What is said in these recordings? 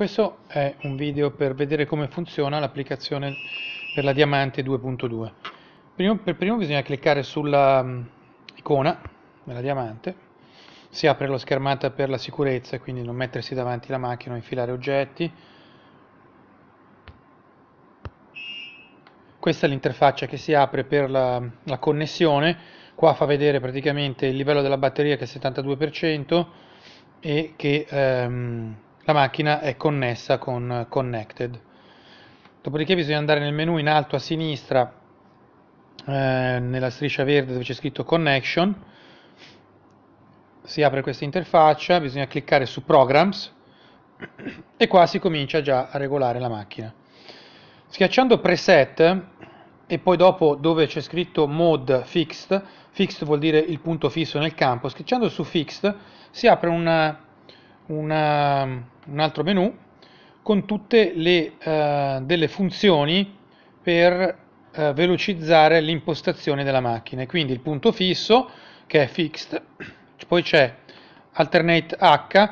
Questo è un video per vedere come funziona l'applicazione per la Diamante 2.2. Prima, per primo bisogna cliccare sulla mm, icona della Diamante, si apre la schermata per la sicurezza, quindi non mettersi davanti la macchina o infilare oggetti. Questa è l'interfaccia che si apre per la, la connessione, qua fa vedere praticamente il livello della batteria che è 72% e che... Um, la macchina è connessa con Connected. Dopodiché bisogna andare nel menu in alto a sinistra, eh, nella striscia verde dove c'è scritto Connection, si apre questa interfaccia, bisogna cliccare su Programs e qua si comincia già a regolare la macchina. Schiacciando Preset e poi dopo dove c'è scritto Mode Fixed, Fixed vuol dire il punto fisso nel campo, schiacciando su Fixed si apre una una, un altro menu con tutte le eh, delle funzioni per eh, velocizzare l'impostazione della macchina. Quindi il punto fisso che è fixed, poi c'è alternate H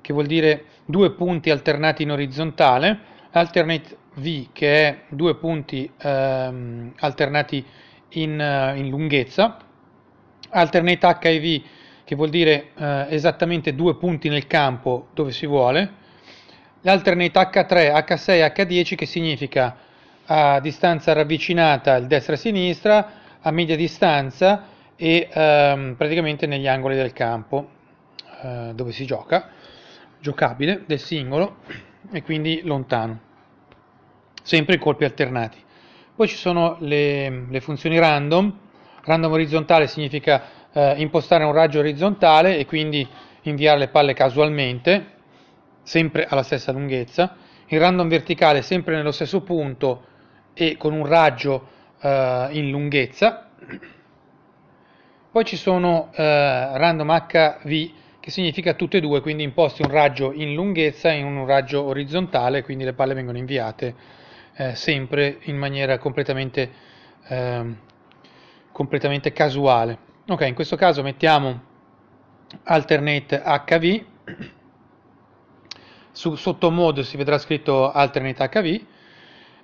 che vuol dire due punti alternati in orizzontale, alternate V che è due punti ehm, alternati in, eh, in lunghezza, alternate H e V che vuol dire eh, esattamente due punti nel campo dove si vuole, l'alternator H3, H6, H10 che significa a distanza ravvicinata il destra e sinistra, a media distanza e ehm, praticamente negli angoli del campo eh, dove si gioca, giocabile del singolo e quindi lontano, sempre i colpi alternati. Poi ci sono le, le funzioni random, random orizzontale significa eh, impostare un raggio orizzontale e quindi inviare le palle casualmente, sempre alla stessa lunghezza, il random verticale sempre nello stesso punto e con un raggio eh, in lunghezza. Poi ci sono eh, random HV che significa tutte e due, quindi imposti un raggio in lunghezza e un raggio orizzontale, quindi le palle vengono inviate eh, sempre in maniera completamente, ehm, completamente casuale ok in questo caso mettiamo alternate hv Su, sotto mode si vedrà scritto alternate hv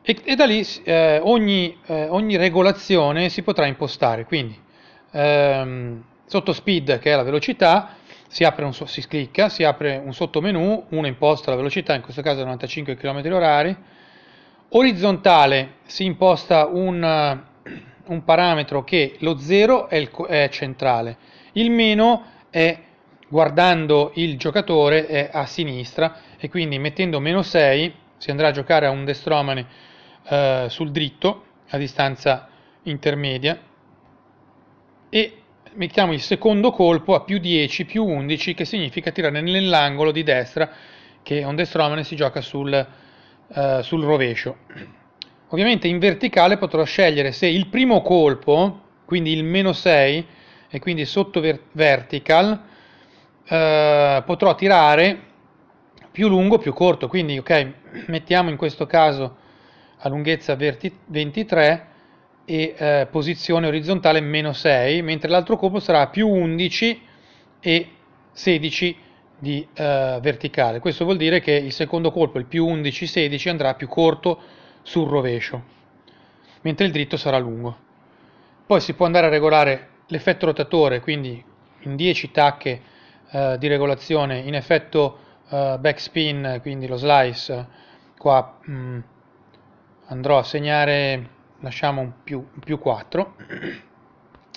e, e da lì eh, ogni, eh, ogni, regolazione si potrà impostare quindi ehm, sotto speed che è la velocità si, apre un, si clicca, si apre un sottomenu, uno imposta la velocità, in questo caso 95 km h orizzontale si imposta un, un parametro che lo 0 è, è, centrale, il meno è guardando il giocatore è a sinistra e quindi mettendo meno 6 si andrà a giocare a un destromane eh, sul dritto a distanza intermedia e mettiamo il secondo colpo a più 10 più 11 che significa tirare nell'angolo di destra che un destromane si gioca sul, eh, sul rovescio Ovviamente in verticale potrò scegliere se il primo colpo, quindi il meno 6, e quindi sotto ver vertical, eh, potrò tirare più lungo o più corto. Quindi, ok, mettiamo in questo caso a lunghezza 23 e eh, posizione orizzontale meno 6, mentre l'altro colpo sarà più 11 e 16 di eh, verticale. Questo vuol dire che il secondo colpo, il più 11-16, andrà più corto sul rovescio, mentre il dritto sarà lungo. Poi si può andare a regolare l'effetto rotatore, quindi in 10 tacche eh, di regolazione, in effetto eh, backspin, quindi lo slice, qua mh, mm, andrò a segnare, lasciamo un più, un più 4,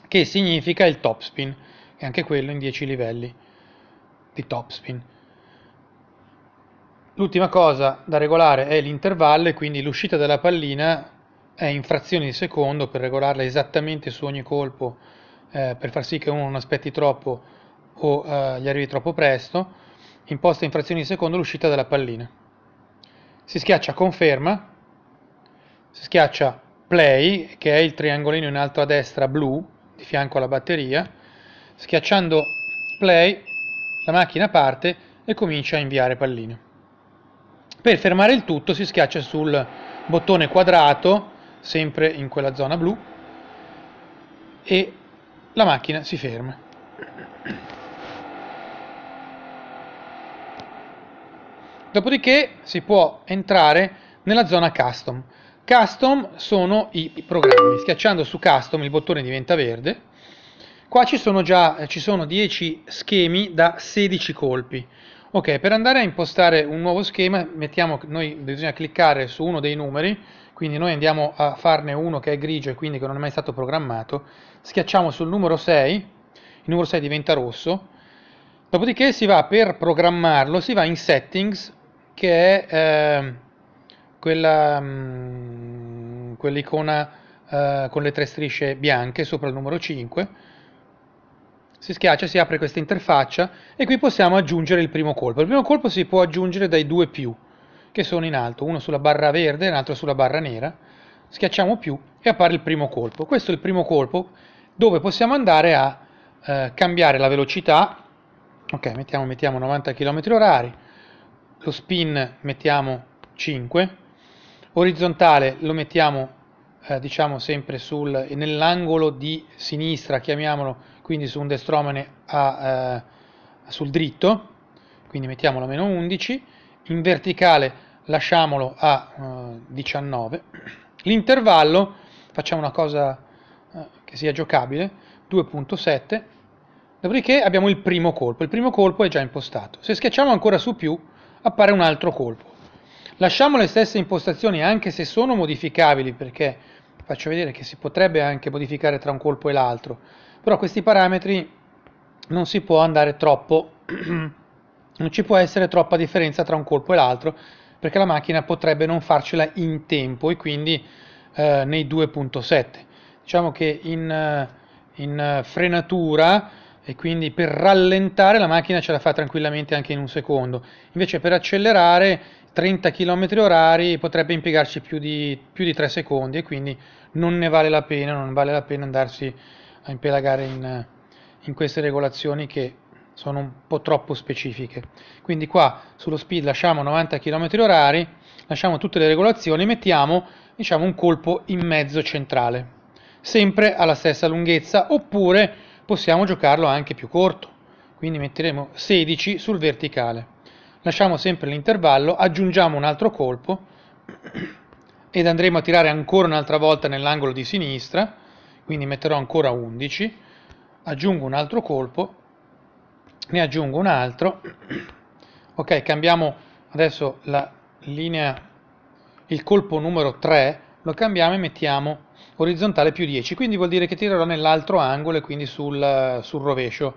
che significa il topspin, e anche quello in 10 livelli di topspin. L'ultima cosa da regolare è l'intervallo e quindi l'uscita dalla pallina è in frazioni di secondo per regolarla esattamente su ogni colpo eh, per far sì che uno non aspetti troppo o eh, gli arrivi troppo presto, imposta in frazioni di secondo l'uscita dalla pallina. Si schiaccia conferma, si schiaccia play che è il triangolino in alto a destra blu di fianco alla batteria, schiacciando play la macchina parte e comincia a inviare palline. Per fermare il tutto si schiaccia sul bottone quadrato, sempre in quella zona blu, e la macchina si ferma. Dopodiché si può entrare nella zona custom. Custom sono i programmi. Schiacciando su custom il bottone diventa verde. Qua ci sono già ci sono 10 schemi da 16 colpi. Ok, per andare a impostare un nuovo schema, mettiamo noi bisogna cliccare su uno dei numeri, quindi noi andiamo a farne uno che è grigio e quindi che non è mai stato programmato, schiacciamo sul numero 6, il numero 6 diventa rosso, dopodiché si va per programmarlo, si va in settings, che è eh, quella, mh, mm, eh, con le tre strisce bianche sopra il numero 5, si schiaccia, si apre questa interfaccia e qui possiamo aggiungere il primo colpo. Il primo colpo si può aggiungere dai due più, che sono in alto, uno sulla barra verde e l'altro sulla barra nera. Schiacciamo più e appare il primo colpo. Questo è il primo colpo dove possiamo andare a eh, cambiare la velocità. Ok, mettiamo, mettiamo 90 km h lo spin mettiamo 5, orizzontale lo mettiamo eh, diciamo sempre nell'angolo di sinistra, chiamiamolo quindi su un destromene a, eh, sul dritto, quindi mettiamolo a meno 11, in verticale lasciamolo a eh, 19, l'intervallo, facciamo una cosa eh, che sia giocabile, 2.7, dopodiché abbiamo il primo colpo, il primo colpo è già impostato, se schiacciamo ancora su più appare un altro colpo, lasciamo le stesse impostazioni anche se sono modificabili perché faccio vedere che si potrebbe anche modificare tra un colpo e l'altro però questi parametri non si può andare troppo, non ci può essere troppa differenza tra un colpo e l'altro, perché la macchina potrebbe non farcela in tempo e quindi eh, nei 2.7. Diciamo che in, eh, in eh, frenatura e quindi per rallentare la macchina ce la fa tranquillamente anche in un secondo, invece per accelerare 30 km orari potrebbe impiegarci più di, più di 3 secondi e quindi non ne vale la pena, non vale la pena andarsi a impelagare in, in queste regolazioni che sono un po' troppo specifiche. Quindi qua sullo speed lasciamo 90 km h lasciamo tutte le regolazioni e mettiamo diciamo, un colpo in mezzo centrale, sempre alla stessa lunghezza, oppure possiamo giocarlo anche più corto, quindi metteremo 16 sul verticale. Lasciamo sempre l'intervallo, aggiungiamo un altro colpo ed andremo a tirare ancora un'altra volta nell'angolo di sinistra, quindi metterò ancora 11 aggiungo un altro colpo ne aggiungo un altro ok cambiamo adesso la linea il colpo numero 3 lo cambiamo e mettiamo orizzontale più 10 quindi vuol dire che tirerò nell'altro angolo e quindi sul, sul rovescio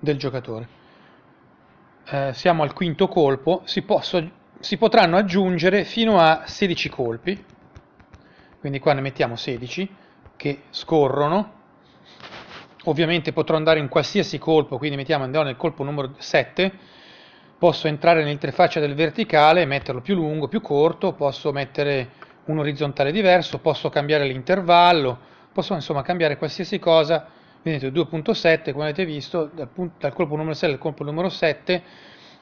del giocatore eh, siamo al quinto colpo si, posso, si potranno aggiungere fino a 16 colpi quindi qua ne mettiamo 16 che scorrono. Ovviamente potrò andare in qualsiasi colpo, quindi mettiamo andiamo nel colpo numero 7. Posso entrare nell'interfaccia del verticale, metterlo più lungo, più corto, posso mettere un orizzontale diverso, posso cambiare l'intervallo, posso insomma cambiare qualsiasi cosa. Vedete 2.7, come avete visto, dal, punto, dal colpo numero 6 al colpo numero 7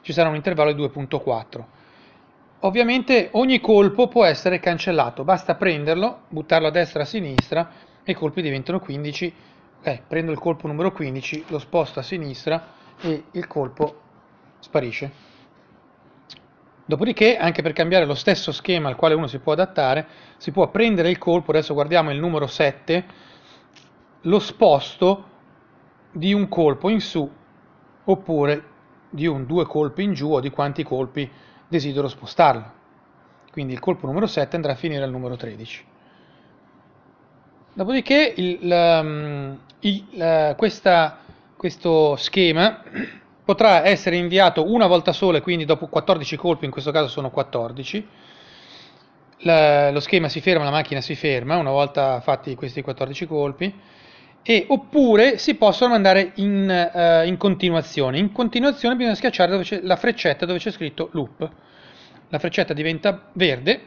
ci sarà un intervallo di 2.4. Ovviamente ogni colpo può essere cancellato, basta prenderlo, buttarlo a destra e a sinistra e i colpi diventano 15. Eh, prendo il colpo numero 15, lo sposto a sinistra e il colpo sparisce. Dopodiché, anche per cambiare lo stesso schema al quale uno si può adattare, si può prendere il colpo, adesso guardiamo il numero 7, lo sposto di un colpo in su oppure di un due colpi in giù o di quanti colpi desidero spostarlo. Quindi il colpo numero 7 andrà a finire al numero 13. Dopodiché il, mm, il, questa, questo schema potrà essere inviato una volta sola, quindi dopo 14 colpi, in questo caso sono 14, la, lo schema si ferma, la macchina si ferma una volta fatti questi 14 colpi e oppure si possono mandare in, uh, in, continuazione. In continuazione bisogna schiacciare la freccetta dove c'è scritto loop. La freccetta diventa verde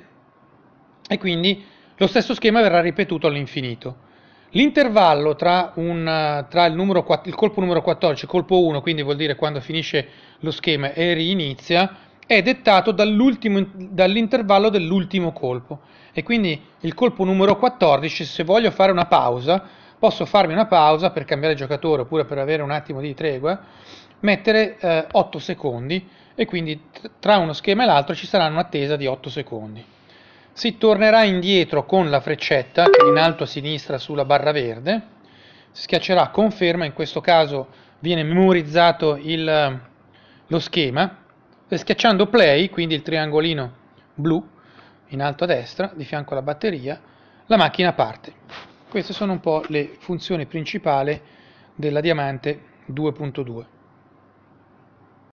e quindi lo stesso schema verrà ripetuto all'infinito. L'intervallo tra, un, tra il, numero, il, colpo numero 14 e il colpo 1, quindi vuol dire quando finisce lo schema e rinizia, è dettato dall'intervallo dall dell'ultimo colpo. E quindi il colpo numero 14, se voglio fare una pausa, posso farmi una pausa per cambiare giocatore oppure per avere un attimo di tregua, mettere eh, 8 secondi e quindi tra uno schema e l'altro ci sarà un'attesa di 8 secondi. Si tornerà indietro con la freccetta in alto a sinistra sulla barra verde, si schiaccerà conferma, in questo caso viene memorizzato il, lo schema, e schiacciando play, quindi il triangolino blu in alto a destra, di fianco alla batteria, la macchina parte. Queste sono un po' le funzioni principali della diamante 2.2.